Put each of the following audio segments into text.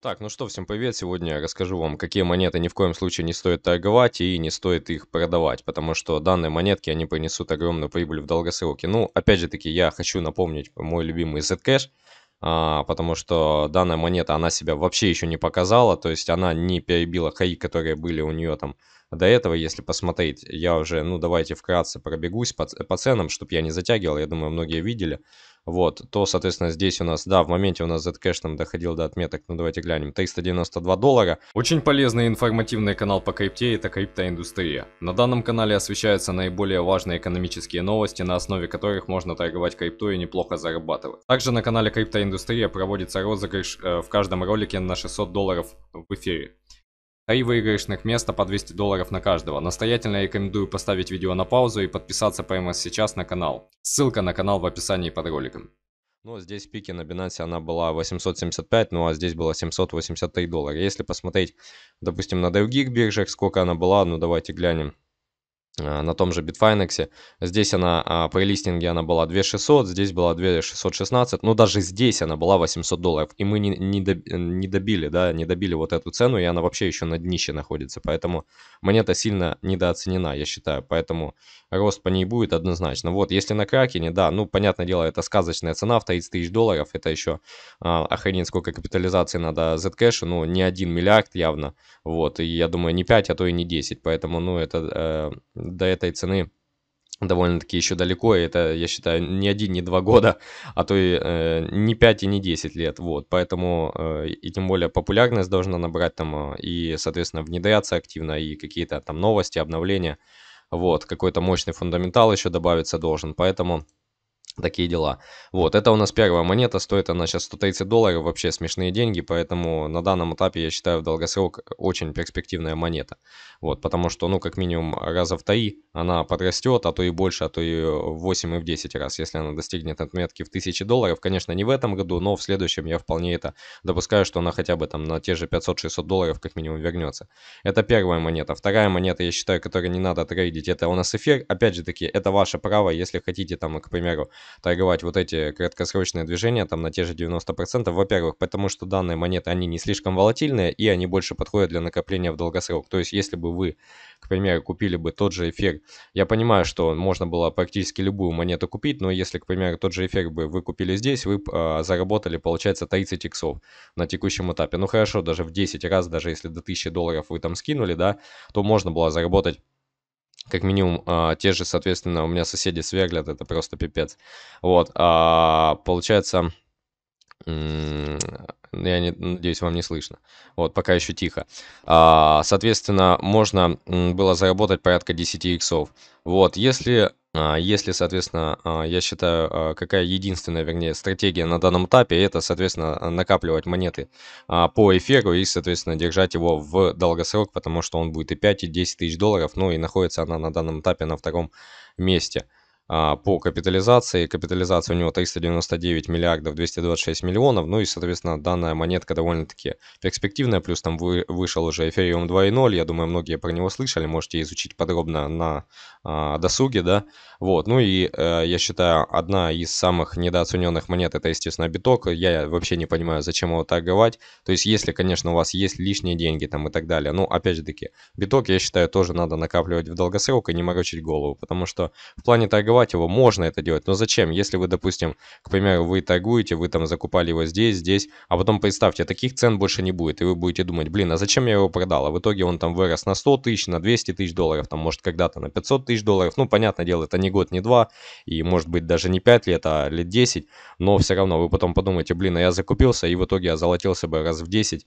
Так, ну что, всем привет! Сегодня я расскажу вам, какие монеты ни в коем случае не стоит торговать и не стоит их продавать, потому что данные монетки, они принесут огромную прибыль в долгосроке. Ну, опять же таки, я хочу напомнить мой любимый Zcash, а, потому что данная монета, она себя вообще еще не показала, то есть она не перебила хаи, которые были у нее там до этого, если посмотреть, я уже, ну, давайте вкратце пробегусь по, по ценам, чтобы я не затягивал, я думаю, многие видели вот, то, соответственно, здесь у нас, да, в моменте у нас Zcash там доходил до отметок, ну давайте глянем, 392 доллара. Очень полезный и информативный канал по крипте – это криптоиндустрия. На данном канале освещаются наиболее важные экономические новости, на основе которых можно торговать крипту и неплохо зарабатывать. Также на канале Криптоиндустрия проводится розыгрыш э, в каждом ролике на 600 долларов в эфире. Три выигрышных места по 200 долларов на каждого. Настоятельно рекомендую поставить видео на паузу и подписаться прямо сейчас на канал. Ссылка на канал в описании под роликом. Ну, а здесь пики на Binance она была 875, ну а здесь было 783 доллара. Если посмотреть, допустим, на других биржах, сколько она была, ну давайте глянем. Э, на том же Bitfinex. Здесь она а, по листинге она была 2600, здесь была 2616, но даже здесь она была 800 долларов. И мы не, не, доб, э, не добили, да, не добили вот эту цену, и она вообще еще на днище находится. Поэтому монета сильно недооценена, я считаю. Поэтому рост по ней будет однозначно. Вот, если на Кракене, да, ну, понятное дело, это сказочная цена в 30 тысяч долларов. Это еще а, охренеть сколько капитализации надо Zcash, ну, не 1 миллиард явно. Вот, и я думаю, не 5, а то и не 10. Поэтому, ну, это... Э, до этой цены довольно-таки еще далеко, и это, я считаю, не один, не два года, а то и э, не 5 и не 10 лет, вот, поэтому э, и тем более популярность должна набрать там э, и, соответственно, внедряться активно, и какие-то там новости, обновления, вот, какой-то мощный фундаментал еще добавиться должен, поэтому Такие дела. Вот, это у нас первая монета, стоит она сейчас 130 долларов, вообще смешные деньги, поэтому на данном этапе, я считаю, в долгосрок очень перспективная монета. Вот, потому что, ну, как минимум раза в 3 она подрастет, а то и больше, а то и в 8 и в 10 раз, если она достигнет отметки в 1000 долларов. Конечно, не в этом году, но в следующем я вполне это допускаю, что она хотя бы там на те же 500-600 долларов как минимум вернется. Это первая монета. Вторая монета, я считаю, которой не надо трейдить, это у нас эфир. Опять же таки, это ваше право, если хотите там, к примеру, торговать вот эти краткосрочные движения там на те же 90%. Во-первых, потому что данные монеты, они не слишком волатильные, и они больше подходят для накопления в долгосрок. То есть, если бы вы, к примеру, купили бы тот же эфир, я понимаю, что можно было практически любую монету купить, но если, к примеру, тот же эфир бы вы купили здесь, вы э, заработали, получается, 30 иксов на текущем этапе. Ну хорошо, даже в 10 раз, даже если до 1000 долларов вы там скинули, да, то можно было заработать как минимум, а, те же, соответственно, у меня соседи сверлят, это просто пипец. Вот, а, получается, я не, надеюсь, вам не слышно. Вот, пока еще тихо. А, соответственно, можно было заработать порядка 10 иксов. Вот, если а, если, соответственно, а, я считаю, а, какая единственная, вернее, стратегия на данном этапе, это, соответственно, накапливать монеты по эфиру и, соответственно, держать его в долгосрок, потому что он будет и 5, и 10 тысяч долларов, ну и находится она на данном этапе на втором месте. А, по капитализации. Капитализация у него 399 миллиардов 226 миллионов. Ну и, соответственно, данная монетка довольно-таки перспективная. Плюс там вы, вышел уже Ethereum 2.0. Я думаю, многие про него слышали. Можете изучить подробно на а, досуге, да. Вот. Ну и, а, я считаю, одна из самых недооцененных монет это, естественно, биток. Я вообще не понимаю, зачем его торговать. То есть, если, конечно, у вас есть лишние деньги там и так далее. Ну, опять же таки, биток, я считаю, тоже надо накапливать в долгосрок и не морочить голову. Потому что в плане торгования продавать его, можно это делать, но зачем? Если вы, допустим, к примеру, вы торгуете, вы там закупали его здесь, здесь, а потом представьте, таких цен больше не будет, и вы будете думать, блин, а зачем я его продал? А в итоге он там вырос на 100 тысяч, на 200 тысяч долларов, там, может, когда-то на 500 тысяч долларов, ну, понятное дело, это не год, не два, и, может быть, даже не 5 лет, а лет 10, но все равно вы потом подумаете, блин, а я закупился, и в итоге озолотился бы раз в 10,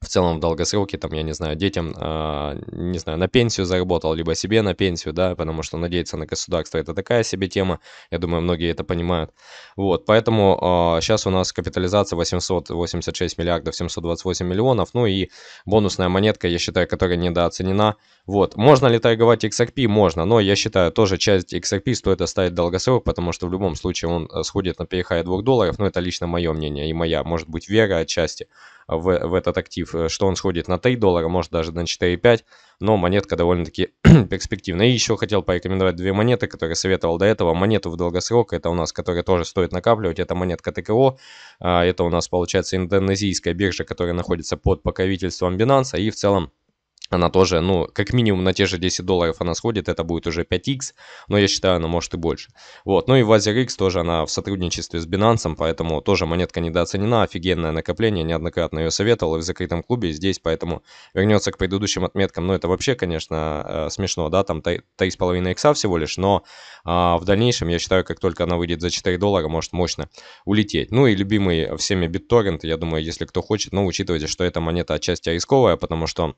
в целом в долгосроке, там, я не знаю, детям, э, не знаю, на пенсию заработал, либо себе на пенсию, да, потому что надеяться на государство это такая себе тема, я думаю, многие это понимают. Вот, поэтому э, а, сейчас у нас капитализация 886 миллиардов 728 миллионов, ну и бонусная монетка, я считаю, которая недооценена. Вот, можно ли торговать XRP? Можно, но я считаю, тоже часть XRP стоит оставить долгосрок, потому что в любом случае он э, сходит на перехай 2 долларов, но это лично мое мнение и моя, может быть, вера отчасти в, в этот актив, э, что он сходит на 3 доллара, может даже на 4,5, но монетка довольно-таки перспективная. И еще хотел порекомендовать две монеты, которые советовал до этого. Монету в долгосрок, это у нас, которая тоже стоит накапливать, это монетка ТКО, а, это у нас получается индонезийская биржа, которая находится под покровительством Binance, и в целом она тоже, ну, как минимум на те же 10 долларов она сходит, это будет уже 5x, но я считаю, она может и больше. Вот, ну и WazirX тоже она в сотрудничестве с Binance, поэтому тоже монетка недооценена, офигенное накопление, неоднократно ее советовал и в закрытом клубе, и здесь, поэтому вернется к предыдущим отметкам, ну это вообще, конечно, э, смешно, да, там 3,5 икса всего лишь, но а, в дальнейшем, я считаю, как только она выйдет за 4 доллара, может мощно улететь. Ну и любимый всеми BitTorrent, я думаю, если кто хочет, но учитывайте, что эта монета отчасти рисковая, потому что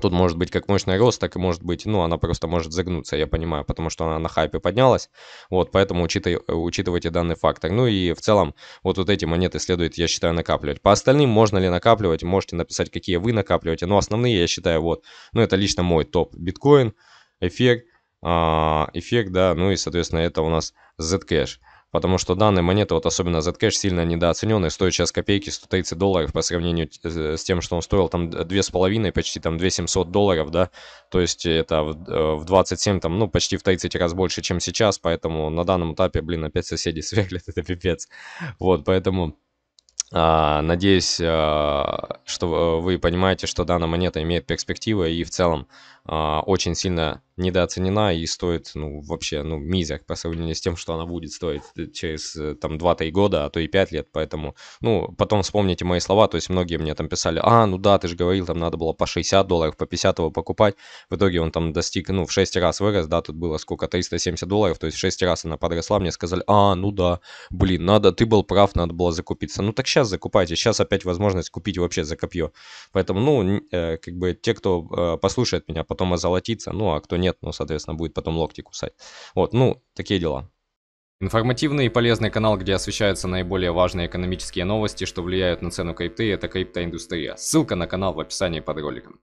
Тут может быть как мощный рост, так и может быть, ну, она просто может загнуться, я понимаю, потому что она на хайпе поднялась. Вот, поэтому учитай, учитывайте данный фактор. Ну и в целом вот, вот эти монеты следует, я считаю, накапливать. По остальным можно ли накапливать, можете написать, какие вы накапливаете. Но основные, я считаю, вот, ну, это лично мой топ. Биткоин, эффект, а, эффект, да, ну и, соответственно, это у нас Zcash потому что данная монета, вот особенно Zcash, сильно недооцененная, стоит сейчас копейки 130 долларов по сравнению э, с тем, что он стоил там 2,5, почти там 2700 долларов, да, то есть это в 27, э, там, ну, почти в 30 раз больше, чем сейчас, поэтому на данном этапе, блин, опять соседи сверлят, это пипец, вот, поэтому... А, надеюсь, а, что э, вы понимаете, что данная монета имеет перспективы и в целом а, очень сильно недооценена и стоит, ну, вообще, ну, мизер по сравнению с тем, что она будет стоить через, э, там, 2-3 года, а то и 5 лет, поэтому, ну, потом вспомните мои слова, то есть многие мне там писали, а, ну да, ты же говорил, там надо было по 60 долларов, по 50 его покупать, в итоге он там достиг, ну, в 6 раз вырос, да, тут было сколько, 370 долларов, то есть в 6 раз она подросла, мне сказали, а, ну да, блин, надо, ты был прав, надо было закупиться, ну, так сейчас закупайте, сейчас опять возможность купить вообще за копье, поэтому, ну, э, как бы те, кто э, послушает меня потом, потом озолотится, ну, а кто нет, ну, соответственно, будет потом локти кусать. Вот, ну, такие дела. Информативный и полезный канал, где освещаются наиболее важные экономические новости, что влияют на цену крипты, это криптоиндустрия. Ссылка на канал в описании под роликом.